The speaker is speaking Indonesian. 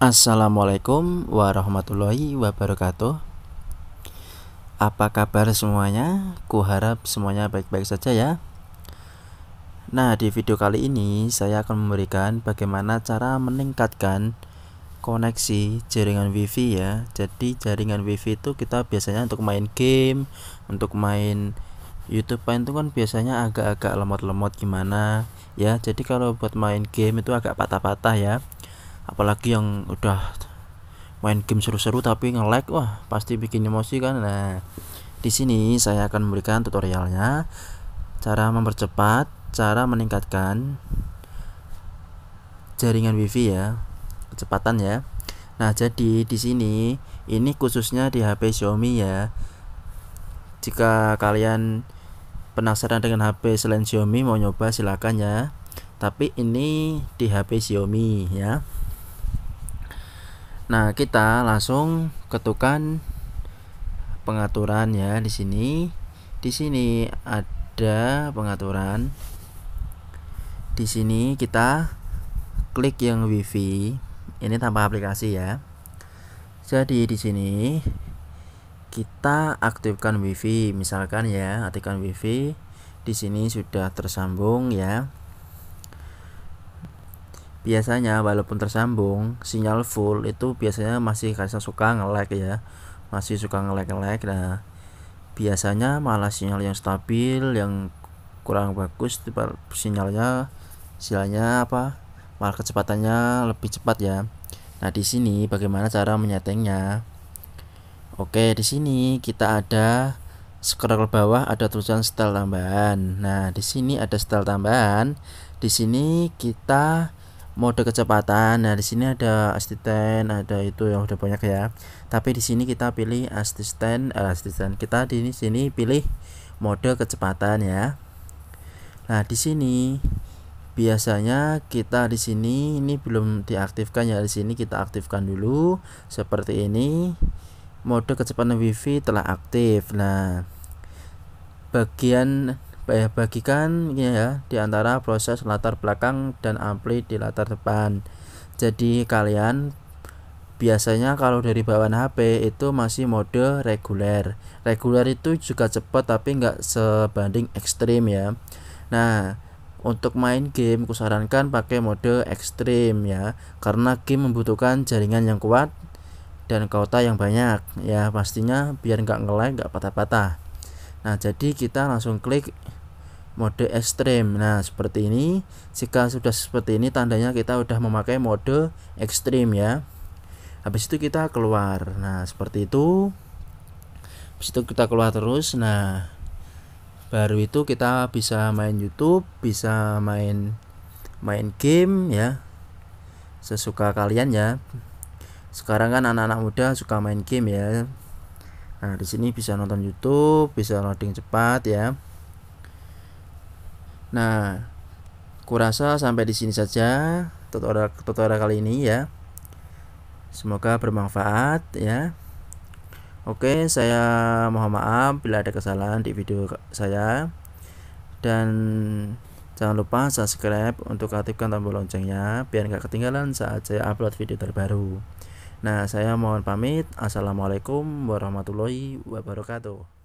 Assalamualaikum warahmatullahi wabarakatuh Apa kabar semuanya? Kuharap semuanya baik-baik saja ya Nah di video kali ini saya akan memberikan bagaimana cara meningkatkan koneksi jaringan wifi ya Jadi jaringan wifi itu kita biasanya untuk main game Untuk main youtube main itu kan biasanya agak-agak lemot-lemot gimana ya Jadi kalau buat main game itu agak patah-patah ya apalagi yang udah main game seru-seru tapi nge-lag wah pasti bikin emosi kan nah di sini saya akan memberikan tutorialnya cara mempercepat cara meningkatkan jaringan wifi ya kecepatan ya nah jadi di sini ini khususnya di HP Xiaomi ya jika kalian penasaran dengan HP selain Xiaomi mau nyoba silakan ya tapi ini di HP Xiaomi ya Nah, kita langsung ketukan pengaturan ya di sini. Di sini ada pengaturan. Di sini kita klik yang WiFi. Ini tanpa aplikasi ya. Jadi di sini kita aktifkan WiFi misalkan ya, aktifkan WiFi. Di sini sudah tersambung ya biasanya walaupun tersambung sinyal full itu biasanya masih kadang suka ngelag ya masih suka ngelag-ngelag nah biasanya malah sinyal yang stabil yang kurang bagus sinyalnya sinyalnya apa malah kecepatannya lebih cepat ya nah di sini bagaimana cara menyetingnya oke di sini kita ada scroll bawah ada tulisan style tambahan nah di sini ada style tambahan di sini kita mode kecepatan. Nah, di sini ada asisten, ada itu yang udah banyak ya. Tapi di sini kita pilih asisten, eh, asisten. Kita di sini pilih mode kecepatan ya. Nah, di sini biasanya kita di sini ini belum diaktifkan ya. Di sini kita aktifkan dulu seperti ini. Mode kecepatan WiFi telah aktif. Nah, bagian Eh, bagikan ya di antara proses latar belakang dan ampli di latar depan. Jadi kalian biasanya kalau dari bawaan HP itu masih mode reguler. Reguler itu juga cepat tapi nggak sebanding ekstrim ya. Nah, untuk main game kusarankan pakai mode ekstrim ya karena game membutuhkan jaringan yang kuat dan kota yang banyak ya pastinya biar nggak ngelag nggak patah-patah nah jadi kita langsung klik mode ekstrim nah seperti ini jika sudah seperti ini tandanya kita sudah memakai mode ekstrim ya habis itu kita keluar nah seperti itu habis itu kita keluar terus nah baru itu kita bisa main YouTube bisa main main game ya sesuka kalian ya sekarang kan anak-anak muda suka main game ya nah di sini bisa nonton YouTube bisa loading cepat ya Nah, kurasa sampai di sini saja tutorial tutorial kali ini ya. Semoga bermanfaat ya. Oke, saya mohon maaf bila ada kesalahan di video saya. Dan jangan lupa subscribe untuk aktifkan tombol loncengnya biar nggak ketinggalan saat saya upload video terbaru. Nah, saya mohon pamit. Assalamualaikum warahmatullahi wabarakatuh.